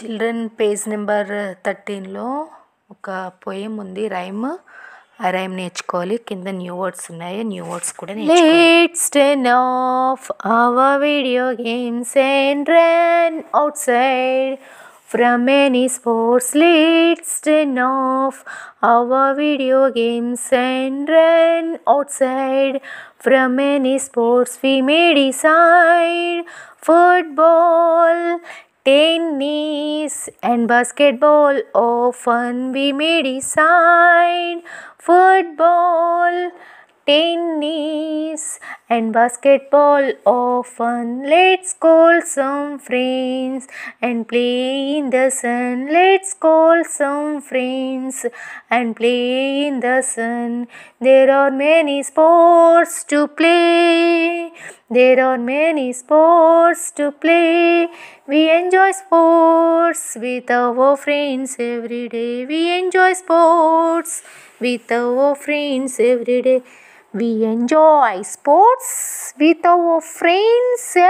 Children page number థర్టీన్లో ఒక పొయ్యం ఉంది rhyme ఆ రైమ్ నేర్చుకోవాలి కింద న్యూ వర్డ్స్ ఉన్నాయి న్యూ వర్డ్స్ కూడా let's turn off our video games and run outside from any sports let's turn off our video games and run outside from any sports we may decide football Tennis and basketball often we may decide. Football, tennis, and basketball often. Let's call some friends and play in the sun. Let's call some friends and play in the sun. There are many sports to play. There are many sports to play. We enjoy sports with our friends every day. We enjoy sports with our friends